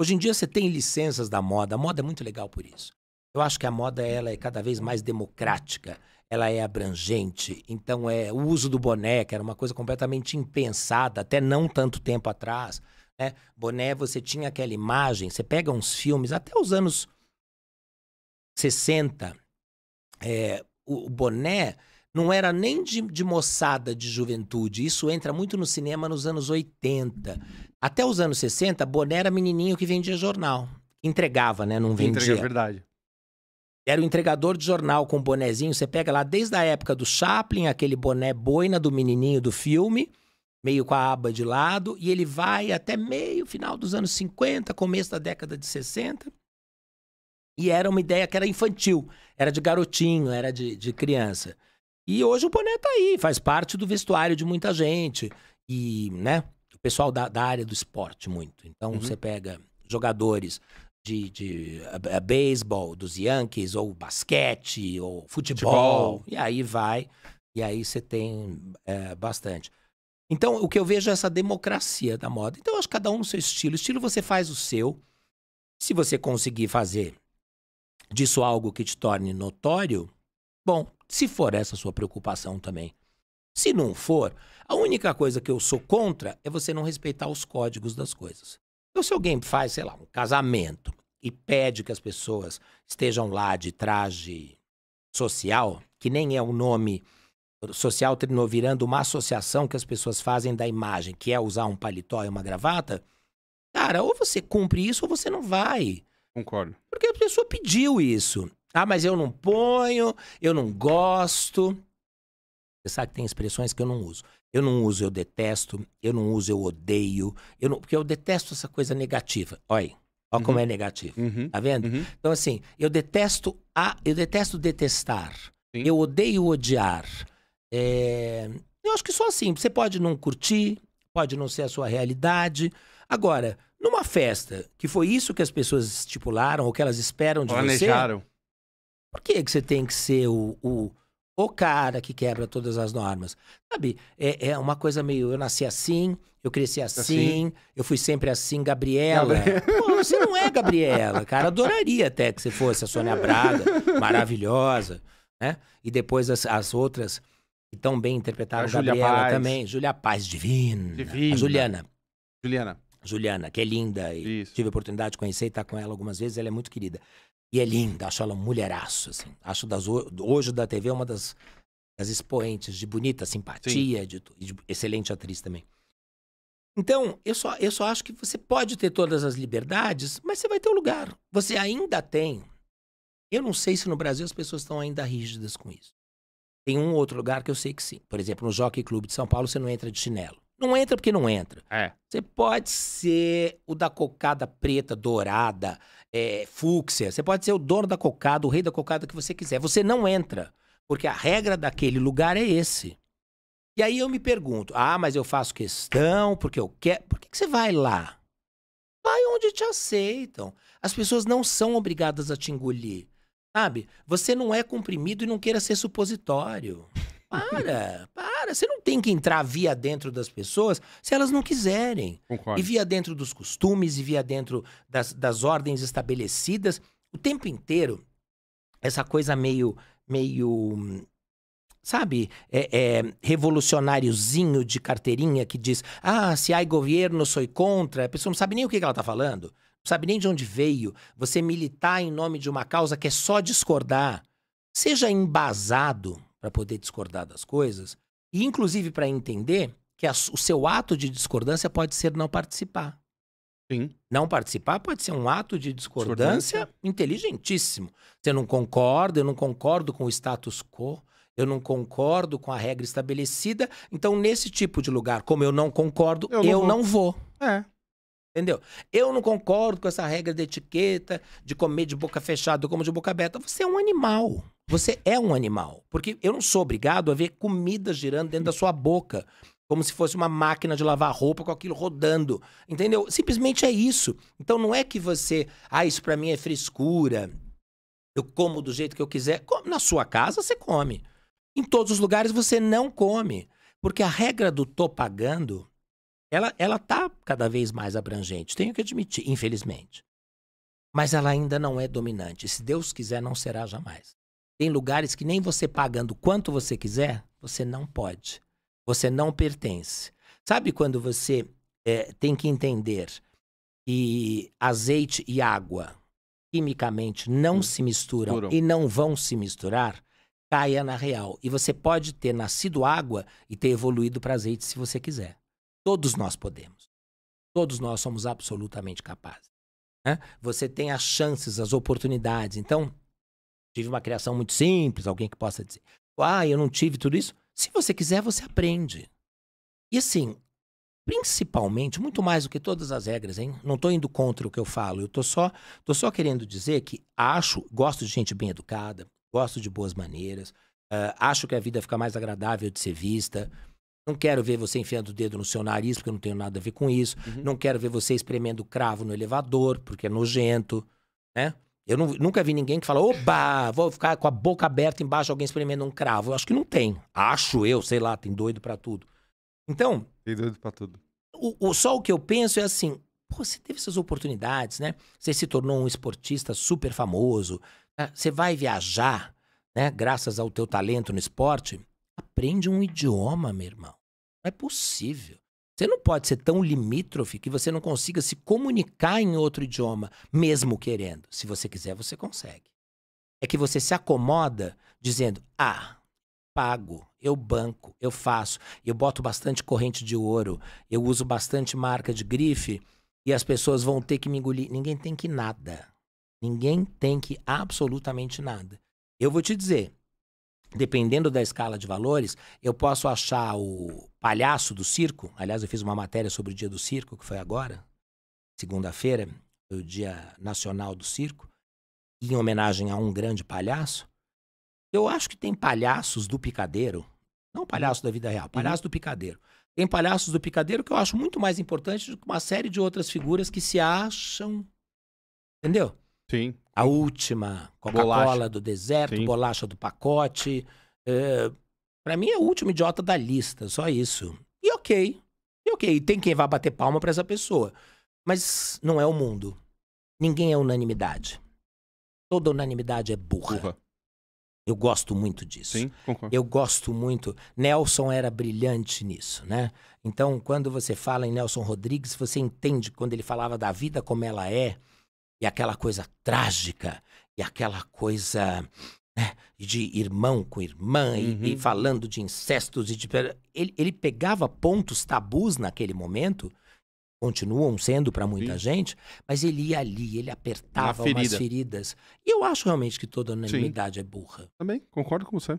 Hoje em dia você tem licenças da moda. A moda é muito legal por isso. Eu acho que a moda ela é cada vez mais democrática, ela é abrangente. Então é o uso do boné, que era uma coisa completamente impensada até não tanto tempo atrás. Né? Boné, você tinha aquela imagem. Você pega uns filmes até os anos 60, é, o, o boné não era nem de, de, moçada de juventude. Isso entra muito no cinema nos anos 80. Até os anos 60, Boné era menininho que vendia jornal. Entregava, né? Não vendia. Entrega, é verdade. Era o entregador de jornal com bonezinho. Você pega lá desde a época do Chaplin, aquele boné boina do menininho do filme, meio com a aba de lado, e ele vai até meio, final dos anos 50, começo da década de 60. E era uma ideia que era infantil, era de garotinho, era de, de criança. E hoje o boné tá aí, faz parte do vestuário de muita gente. E, né, o pessoal da, da área do esporte muito. Então uhum. você pega jogadores de, de a, a beisebol dos Yankees, ou basquete, ou futebol, futebol. e aí vai. E aí você tem é, bastante. Então, o que eu vejo é essa democracia da moda. Então, eu acho que cada um no seu estilo. O estilo você faz o seu. Se você conseguir fazer disso algo que te torne notório, bom se for essa sua preocupação também. Se não for, a única coisa que eu sou contra é você não respeitar os códigos das coisas. Então, se alguém faz, sei lá, um casamento e pede que as pessoas estejam lá de traje social, que nem é o um nome social virando uma associação que as pessoas fazem da imagem, que é usar um paletó e uma gravata, cara, ou você cumpre isso ou você não vai. Concordo. Porque a pessoa pediu isso. Ah, mas eu não ponho, eu não gosto. Você sabe que tem expressões que eu não uso. Eu não uso, eu detesto, eu não uso, eu odeio. Eu não, porque eu detesto essa coisa negativa. Olha, olha uhum. como é negativo. Uhum. Tá vendo? Uhum. Então, assim, eu detesto a, eu detesto detestar. Sim. Eu odeio odiar. É, eu acho que só assim. Você pode não curtir, pode não ser a sua realidade. Agora, numa festa, que foi isso que as pessoas estipularam ou que elas esperam de Planejaram. você. Planejaram. Por que, que você tem que ser o, o, o cara que quebra todas as normas? Sabe, é, é uma coisa meio, eu nasci assim, eu cresci assim, assim. eu fui sempre assim, Gabriela. Gabriela. Pô, você não é Gabriela, cara. Adoraria até que você fosse a Sônia Braga, maravilhosa, né? E depois as, as outras que tão bem interpretaram a Gabriela Paz. também. Júlia Paz, divina. divina. A Juliana. Juliana. Juliana, que é linda e Isso. tive a oportunidade de conhecer e estar tá com ela algumas vezes, ela é muito querida. E é linda, acho ela um mulheraço, assim. Acho das, hoje da TV é uma das, das expoentes de bonita simpatia, de, de, excelente atriz também. Então, eu só, eu só acho que você pode ter todas as liberdades, mas você vai ter um lugar. Você ainda tem. Eu não sei se no Brasil as pessoas estão ainda rígidas com isso. Tem um outro lugar que eu sei que sim. Por exemplo, no Jockey Clube de São Paulo você não entra de chinelo. Não entra porque não entra. É. Você pode ser o da cocada preta, dourada, é, fúcsia. Você pode ser o dono da cocada, o rei da cocada que você quiser. Você não entra. Porque a regra daquele lugar é esse. E aí eu me pergunto: ah, mas eu faço questão, porque eu quero. Por que, que você vai lá? Vai onde te aceitam. As pessoas não são obrigadas a te engolir. Sabe? Você não é comprimido e não queira ser supositório. Para, para. Você não tem que entrar via dentro das pessoas se elas não quiserem. Concordo. E via dentro dos costumes, e via dentro das, das ordens estabelecidas. O tempo inteiro, essa coisa meio, meio sabe, é, é, revolucionáriozinho de carteirinha que diz: ah, se há governo, sou contra. A pessoa não sabe nem o que ela está falando, não sabe nem de onde veio. Você militar em nome de uma causa que é só discordar. Seja embasado, para poder discordar das coisas, e inclusive para entender que a, o seu ato de discordância pode ser não participar. Sim. Não participar pode ser um ato de discordância, discordância, inteligentíssimo. Você não concorda, eu não concordo com o status quo, eu não concordo com a regra estabelecida. Então, nesse tipo de lugar, como eu não concordo, eu não, eu vou. não vou. É. Entendeu? Eu não concordo com essa regra de etiqueta, de comer de boca fechada como de boca aberta. Você é um animal. Você é um animal. Porque eu não sou obrigado a ver comida girando dentro da sua boca. Como se fosse uma máquina de lavar roupa com aquilo rodando. Entendeu? Simplesmente é isso. Então não é que você. Ah, isso pra mim é frescura. Eu como do jeito que eu quiser. Na sua casa você come. Em todos os lugares você não come. Porque a regra do tô pagando, ela, ela tá cada vez mais abrangente. Tenho que admitir, infelizmente. Mas ela ainda não é dominante. Se Deus quiser, não será jamais. Tem lugares que nem você pagando quanto você quiser, você não pode. Você não pertence. Sabe quando você é, tem que entender que azeite e água quimicamente não hum, se misturam, misturam e não vão se misturar? Caia na real. E você pode ter nascido água e ter evoluído para azeite se você quiser. Todos nós podemos. Todos nós somos absolutamente capazes. Né? Você tem as chances, as oportunidades. Então, tive uma criação muito simples, alguém que possa dizer, ah, eu não tive tudo isso. Se você quiser, você aprende. E assim, principalmente, muito mais do que todas as regras, hein? Não estou indo contra o que eu falo, eu tô só, tô só querendo dizer que acho, gosto de gente bem educada, gosto de boas maneiras, uh, acho que a vida fica mais agradável de ser vista. Não quero ver você enfiando o dedo no seu nariz, porque eu não tenho nada a ver com isso. Uhum. Não quero ver você espremendo cravo no elevador, porque é nojento, né? Eu não, nunca vi ninguém que fala, opa, vou ficar com a boca aberta embaixo alguém experimentando um cravo. Eu acho que não tem. Acho eu, sei lá, tem doido para tudo. Então. Tem doido pra tudo. O, o, só o que eu penso é assim: pô, você teve essas oportunidades, né? Você se tornou um esportista super famoso, né? você vai viajar, né? Graças ao teu talento no esporte. Aprende um idioma, meu irmão. Não é possível. Você não pode ser tão limítrofe que você não consiga se comunicar em outro idioma, mesmo querendo. Se você quiser, você consegue. É que você se acomoda dizendo: ah, pago, eu banco, eu faço, eu boto bastante corrente de ouro, eu uso bastante marca de grife e as pessoas vão ter que me engolir. Ninguém tem que nada. Ninguém tem que absolutamente nada. Eu vou te dizer, dependendo da escala de valores, eu posso achar o palhaço do circo. Aliás, eu fiz uma matéria sobre o dia do circo, que foi agora, segunda-feira, o Dia Nacional do Circo, em homenagem a um grande palhaço. Eu acho que tem palhaços do picadeiro, não palhaço da vida real, uhum. palhaço uhum. do picadeiro. Tem palhaços do picadeiro que eu acho muito mais importante do que uma série de outras figuras que se acham. Entendeu? Sim. A última, Coca-Cola do deserto, Sim. bolacha do pacote. É, para mim é o último idiota da lista, só isso. E ok. E ok, tem quem vá bater palma para essa pessoa. Mas não é o mundo. Ninguém é unanimidade. Toda unanimidade é burra. burra. Eu gosto muito disso. Sim, concordo. Eu gosto muito. Nelson era brilhante nisso, né? Então, quando você fala em Nelson Rodrigues, você entende quando ele falava da vida como ela é, e aquela coisa trágica, e aquela coisa né, de irmão com irmã, uhum. e, e, uhum. falando de incestos. E de... Ele, ele pegava pontos tabus naquele momento, continuam sendo para muita Sim. gente, mas ele ia ali, ele apertava ferida. umas feridas. E eu acho realmente que toda unanimidade Sim. é burra. Também, concordo com você.